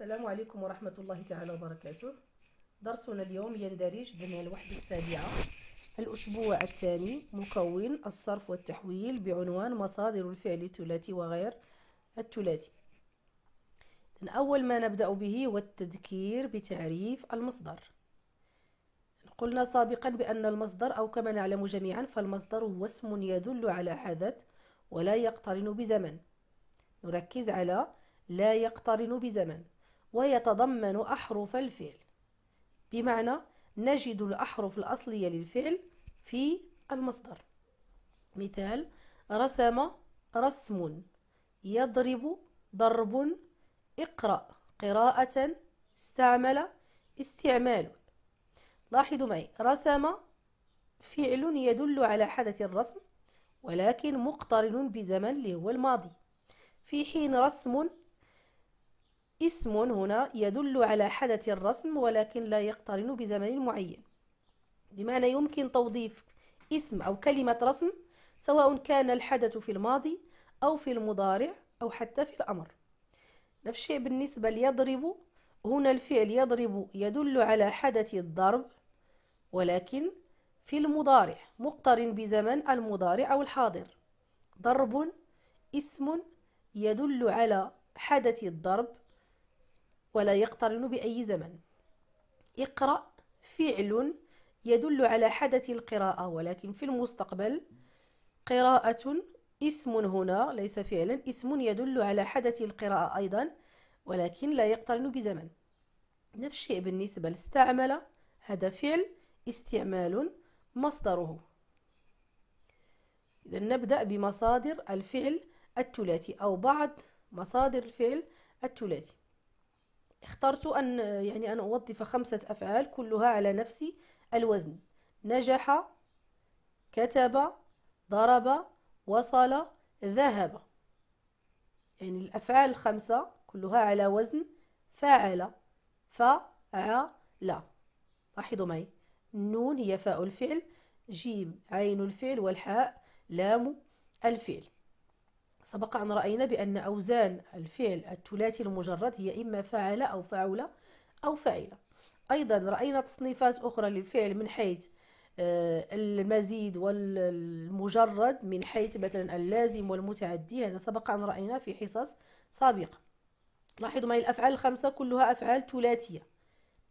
السلام عليكم ورحمة الله تعالى وبركاته درسنا اليوم يندرج ضمن الوحدة السابعة الأسبوع الثاني مكون الصرف والتحويل بعنوان مصادر الفعل الثلاثي وغير الثلاثي أول ما نبدأ به هو التذكير بتعريف المصدر قلنا سابقا بأن المصدر أو كما نعلم جميعا فالمصدر هو اسم يدل على حدث ولا يقترن بزمن نركز على لا يقترن بزمن ويتضمن أحرف الفعل بمعنى نجد الأحرف الأصلية للفعل في المصدر مثال رسم رسم يضرب ضرب اقرأ قراءة استعمل استعمال لاحظوا معي رسم فعل يدل على حدث الرسم ولكن مقترن بزمن اللي هو الماضي في حين رسم اسم هنا يدل على حدث الرسم ولكن لا يقترن بزمن معين بمعنى يمكن توظيف اسم أو كلمة رسم سواء كان الحدث في الماضي أو في المضارع أو حتى في الأمر نفس الشيء بالنسبة ليضرب هنا الفعل يضرب يدل على حدث الضرب ولكن في المضارع مقترن بزمن المضارع أو الحاضر ضرب اسم يدل على حدث الضرب ولا يقترن بأي زمن اقرأ فعل يدل على حدث القراءة ولكن في المستقبل قراءة اسم هنا ليس فعلا اسم يدل على حدث القراءة أيضا ولكن لا يقترن بزمن نفس الشيء بالنسبة لاستعمل هذا فعل استعمال مصدره إذا نبدأ بمصادر الفعل الثلاثي أو بعض مصادر الفعل الثلاثي اخترت أن يعني أن أوظف خمسة أفعال كلها على نفس الوزن نجح كتب ضرب وصل ذهب يعني الأفعال الخمسة كلها على وزن فعل فعل لاحظوا معي النون هي فاء الفعل جيم عين الفعل والحاء لام الفعل سبق أن رأينا بأن أوزان الفعل الثلاثي المجرد هي إما فعل أو فعولة أو فعل أيضا رأينا تصنيفات أخرى للفعل من حيث آه، المزيد والمجرد من حيث مثلا اللازم والمتعدي هذا سبق أن رأينا في حصص سابقة لاحظوا معي الأفعال الخمسة كلها أفعال ثلاثية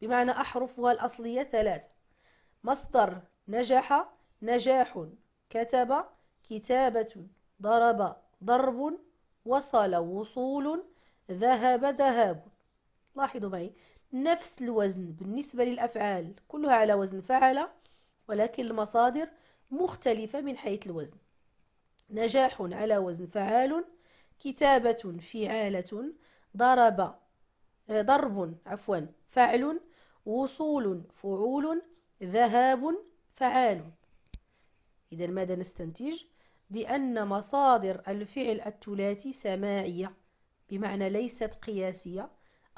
بمعنى أحرفها الأصلية ثلاثة مصدر نجح نجاح كتب كتابة ضرب ضرب وصل وصول ذهب ذهاب لاحظوا معي نفس الوزن بالنسبة للأفعال كلها على وزن فعل ولكن المصادر مختلفة من حيث الوزن نجاح على وزن فعال كتابة فعالة ضرب ضرب عفوا فعل وصول فعول ذهاب فعال إذا ماذا نستنتج؟ بأن مصادر الفعل الثلاثي سمائية بمعنى ليست قياسية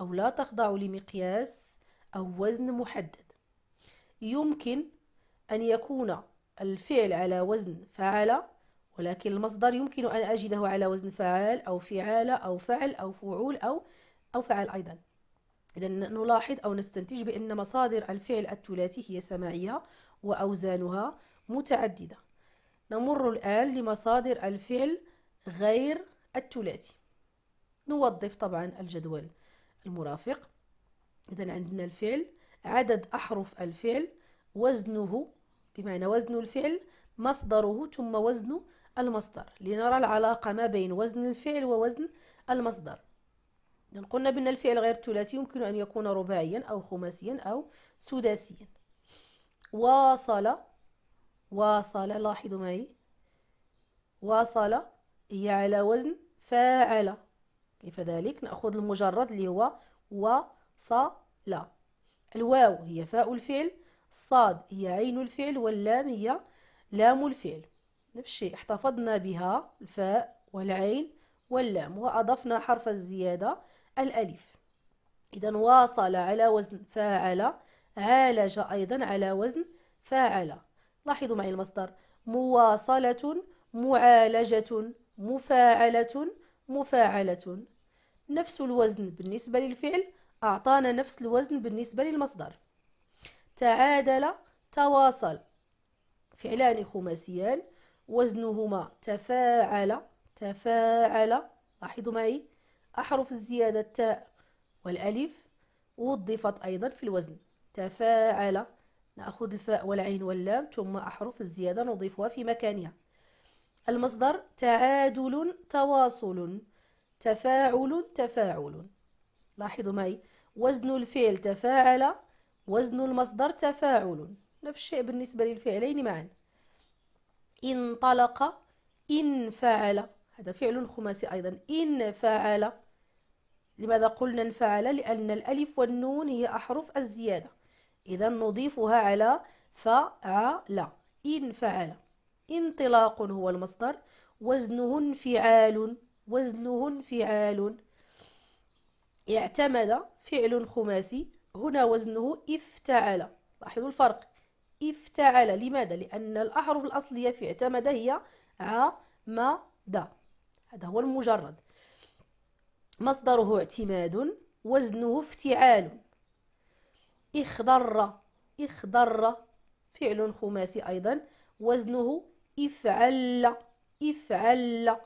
أو لا تخضع لمقياس أو وزن محدد يمكن أن يكون الفعل على وزن فعل ولكن المصدر يمكن أن أجده على وزن فعال أو فعالة أو فعل أو فعول أو أو فعل أيضا إذا نلاحظ أو نستنتج بأن مصادر الفعل الثلاثي هي سماعية وأوزانها متعددة نمر الآن لمصادر الفعل غير الثلاثي نوظف طبعا الجدول المرافق إذا عندنا الفعل عدد أحرف الفعل وزنه بمعنى وزن الفعل مصدره ثم وزن المصدر لنرى العلاقة ما بين وزن الفعل ووزن المصدر قلنا بأن الفعل غير الثلاثي يمكن أن يكون رباعيا أو خماسيا أو سداسيا واصل واصل لاحظوا معي واصل هي على وزن فاعل كيف ذلك نأخذ المجرد اللي هو وصل الواو هي فاء الفعل الصاد هي عين الفعل واللام هي لام الفعل نفس الشيء احتفظنا بها الفاء والعين واللام وأضفنا حرف الزيادة الألف إذا واصل على وزن فاعل عالج أيضا على وزن فاعل لاحظوا معي المصدر مواصلة معالجة مفاعلة مفاعلة نفس الوزن بالنسبة للفعل أعطانا نفس الوزن بالنسبة للمصدر تعادل تواصل فعلان خماسيان وزنهما تفاعل تفاعل لاحظوا معي أحرف الزيادة التاء والألف وضفت أيضا في الوزن تفاعل نأخذ الفاء والعين واللام ثم أحرف الزيادة نضيفها في مكانها المصدر تعادل تواصل تفاعل تفاعل لاحظوا معي وزن الفعل تفاعل وزن المصدر تفاعل نفس الشيء بالنسبة للفعلين معا انطلق إن فعل هذا فعل خماسي أيضا إن فعل لماذا قلنا انفعل لأن الألف والنون هي أحرف الزيادة إذا نضيفها على فعل إن فعل انطلاق هو المصدر وزنه انفعال وزنه انفعال اعتمد فعل خماسي هنا وزنه افتعل لاحظوا الفرق افتعل لماذا لأن الأحرف الأصلية في اعتمد هي ع ما دا هذا هو المجرد مصدره اعتماد وزنه افتعال اخضر اخضر فعل خماسي أيضا وزنه افعل افعل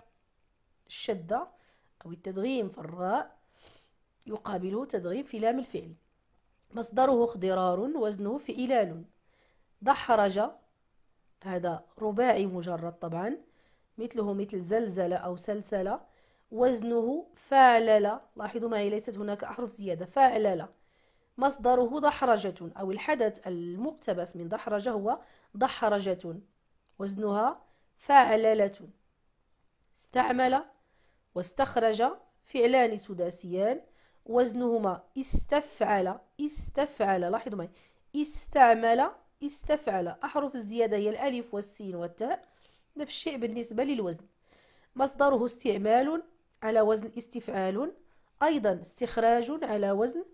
الشدة أو التدغيم في الراء يقابله تدغيم في لام الفعل مصدره اخضرار وزنه فعلال دحرج هذا رباعي مجرد طبعا مثله مثل زلزل أو سلسلة وزنه فعلل لاحظوا معي ليست هناك أحرف زيادة فعلل مصدره دحرجة أو الحدث المقتبس من دحرجة هو دحرجة وزنها فعللة استعمل واستخرج فعلان سداسيان وزنهما استفعل استفعل لاحظوا معي استعمل استفعل أحرف الزيادة هي الألف والسين والتاء نفس الشيء بالنسبة للوزن مصدره استعمال على وزن استفعال أيضا استخراج على وزن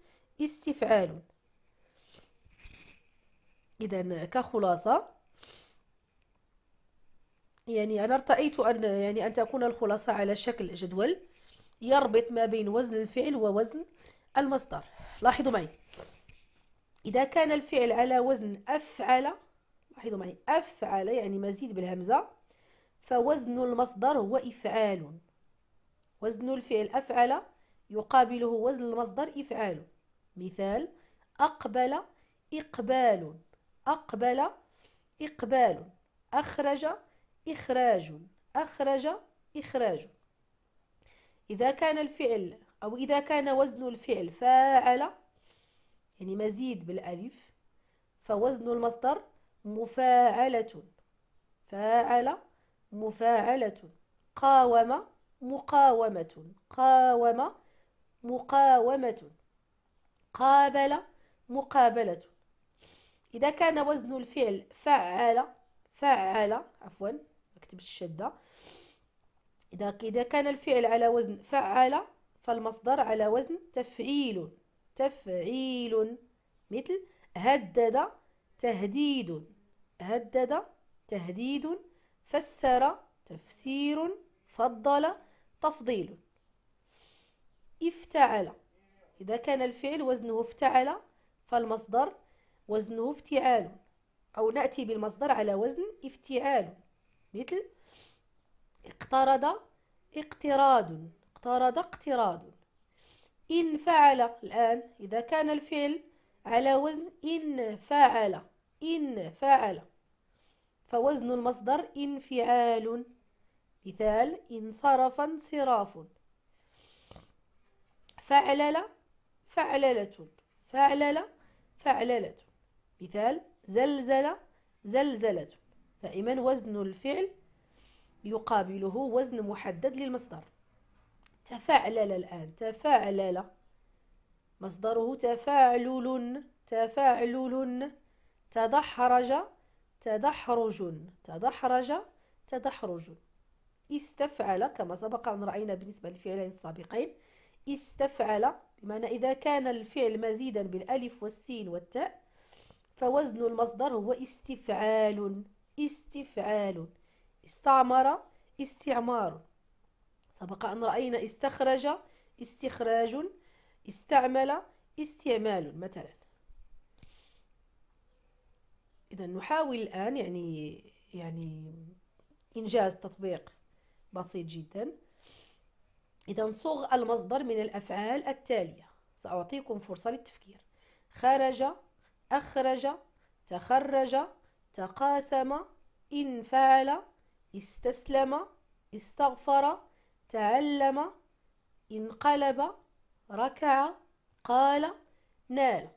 استفعال إذا كخلاصة يعني أنا ارتأيت أن يعني أن تكون الخلاصة على شكل جدول يربط ما بين وزن الفعل ووزن المصدر لاحظوا معي إذا كان الفعل على وزن أفعل لاحظوا معي أفعل يعني مزيد بالهمزة فوزن المصدر هو إفعال وزن الفعل أفعل يقابله وزن المصدر إفعال مثال أقبل إقبال أقبل إقبال أخرج إخراج أخرج إخراج إذا كان الفعل أو إذا كان وزن الفعل فاعل يعني مزيد بالألف فوزن المصدر مفاعلة فاعل مفاعلة قاوم مقاومة قاوم مقاومة قابل مقابلة إذا كان وزن الفعل فعل فعل عفوا أكتب الشدة إذا إذا كان الفعل على وزن فعل فالمصدر على وزن تفعيل تفعيل مثل هدد تهديد هدد تهديد فسر تفسير فضل تفضيل افتعل إذا كان الفعل وزنه افتعل فالمصدر وزنه افتعال أو نأتي بالمصدر على وزن افتعال مثل اقترض اقتراض اقترض اقتراض إن فعل الآن إذا كان الفعل على وزن إن فعل إن فعل فوزن المصدر انفعال مثال انصرف انصراف فعلل فعللة فعللة فعللة مثال زلزل زلزلة دائما وزن الفعل يقابله وزن محدد للمصدر تفعلل الآن تفعلل مصدره تفاعلل تفاعلل تدحرج تدحرج تدحرج تدحرج استفعل كما سبق أن رأينا بالنسبة للفعلين السابقين استفعل بمعنى إذا كان الفعل مزيدا بالألف والسين والتاء فوزن المصدر هو استفعال استفعال استعمر استعمار سبق أن رأينا استخرج استخراج استعمل استعمال مثلا إذا نحاول الآن يعني يعني إنجاز تطبيق بسيط جدا إذا صغ المصدر من الأفعال التالية سأعطيكم فرصة للتفكير خرج أخرج تخرج تقاسم انفعل استسلم استغفر تعلم انقلب ركع قال نال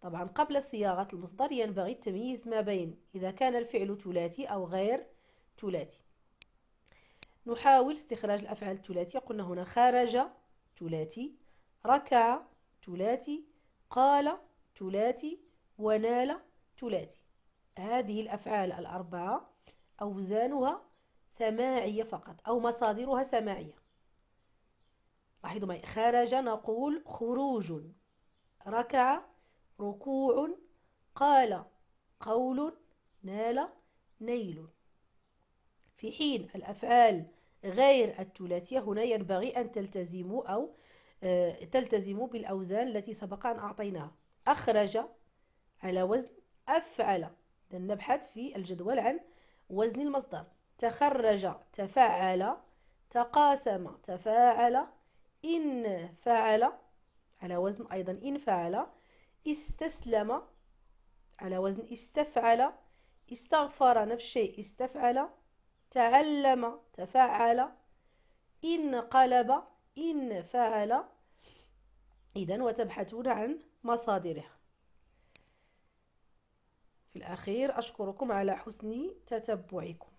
طبعا قبل صياغة المصدر ينبغي التمييز ما بين إذا كان الفعل ثلاثي أو غير ثلاثي نحاول استخراج الأفعال الثلاثية قلنا هنا خرج ثلاثي ركع ثلاثي قال ثلاثي ونال ثلاثي هذه الأفعال الأربعة أوزانها سماعية فقط أو مصادرها سماعية لاحظوا معي خرج نقول خروج ركع ركوع قال قول نال نيل في حين الأفعال غير الثلاثية هنا ينبغي أن تلتزموا أو آه، تلتزموا بالأوزان التي سبق أن أعطيناها أخرج على وزن أفعل نبحث في الجدول عن وزن المصدر تخرج تفاعل تقاسم تفاعل إن فعل على وزن أيضا إن فعل استسلم على وزن استفعل استغفر نفس الشيء استفعل تعلم تفعل إن قلب إن فعل إذا وتبحثون عن مصادرها في الأخير أشكركم على حسن تتبعكم